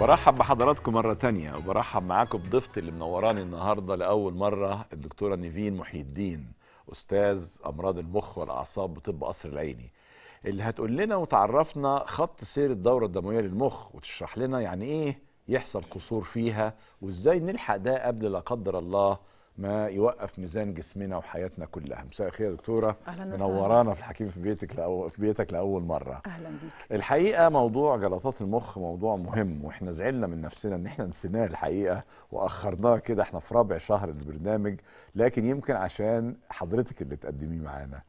برحب بحضراتكم مرة تانية وبرحب معاكم بضيفتي اللي منوراني النهاردة لأول مرة الدكتورة نيفين محي الدين أستاذ أمراض المخ والأعصاب بطب قصر العيني اللي هتقول لنا وتعرفنا خط سير الدورة الدموية للمخ وتشرح لنا يعني إيه يحصل قصور فيها وإزاي نلحق ده قبل لا قدر الله ما يوقف ميزان جسمنا وحياتنا كلها مساء الخير يا دكتوره منورانا في الحكيم في بيتك لأو... في بيتك لاول مره اهلا بيك الحقيقه موضوع جلطات المخ موضوع مهم واحنا زعلنا من نفسنا ان احنا نسيناه الحقيقه واخرناه كده احنا في رابع شهر البرنامج لكن يمكن عشان حضرتك اللي تقدميه معانا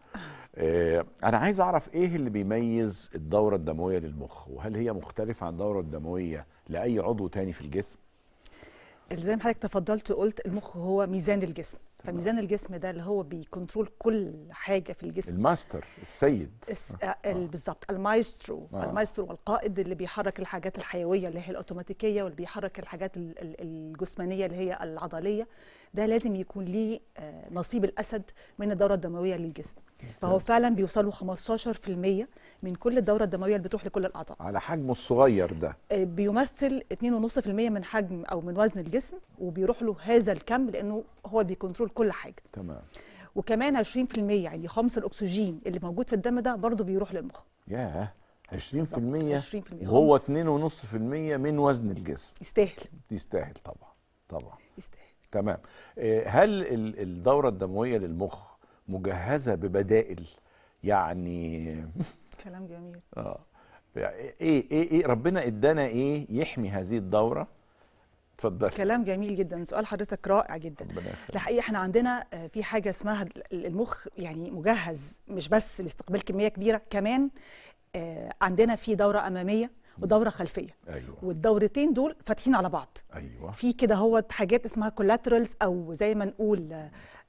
اه انا عايز اعرف ايه اللي بيميز الدوره الدمويه للمخ وهل هي مختلفه عن الدوره الدمويه لاي عضو تاني في الجسم زي ما حضرتك تفضلت وقلت المخ هو ميزان الجسم فميزان الجسم ده اللي هو بيكنترول كل حاجه في الجسم الماستر السيد الس... آه. آه،, آه. بالظبط المايسترو آه. المايسترو والقائد اللي بيحرك الحاجات الحيويه اللي هي الاوتوماتيكيه واللي بيحرك الحاجات الجسمانيه اللي هي العضليه ده لازم يكون ليه آه، نصيب الاسد من الدوره الدمويه للجسم فهو فعلا له 15% من كل الدوره الدمويه اللي بتروح لكل الاعضاء على حجمه الصغير ده بيمثل 2.5% من حجم او من وزن الجسم وبيروح له هذا الكم لانه هو اللي بيكنترول كل حاجه تمام وكمان 20% يعني خمس الاكسجين اللي موجود في الدم ده برضه بيروح للمخ ياه 20% 20% هو 2.5% من وزن الجسم يستاهل يستاهل طبعا طبعا يستاهل تمام آه، هل الدورة الدموية للمخ مجهزة ببدائل يعني كلام جميل اه يعني ايه ايه ايه ربنا ادانا ايه يحمي هذه الدورة اتفضل كلام جميل جدا سؤال حضرتك رائع جدا الحقيقه احنا عندنا آه، في حاجه اسمها المخ يعني مجهز مش بس لاستقبال كميه كبيره كمان آه، عندنا في دوره اماميه ودوره خلفيه أيوة. والدورتين دول فاتحين على بعض ايوه في كده هو حاجات اسمها كولاترالز او زي ما نقول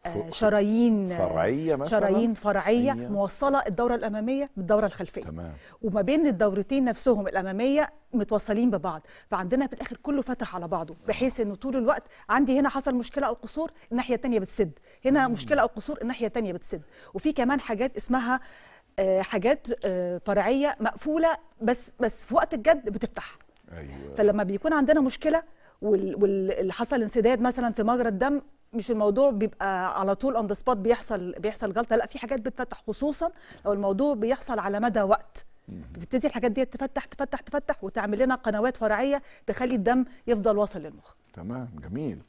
آه، شرايين آه، فرعيه مثلا شرايين فرعيه هي. أيوة. موصله الدوره الاماميه بالدوره الخلفيه تمام. وما بين الدورتين نفسهم الاماميه متوصلين ببعض فعندنا في الاخر كله فتح على بعضه أيوة. بحيث انه طول الوقت عندي هنا حصل مشكله او قصور الناحيه الثانيه بتسد هنا مم. مشكله او قصور الناحيه الثانيه بتسد وفي كمان حاجات اسمها آه، حاجات آه، فرعيه مقفوله بس بس في وقت الجد بتفتح ايوه فلما بيكون عندنا مشكله واللي حصل انسداد مثلا في مجرى الدم مش الموضوع بيبقى على طول اون ذا سبوت بيحصل بيحصل جلطه لا في حاجات بتفتح خصوصا لو الموضوع بيحصل على مدى وقت بتبتدي الحاجات دي تفتح تفتح تفتح وتعمل لنا قنوات فرعيه تخلي الدم يفضل واصل للمخ تمام جميل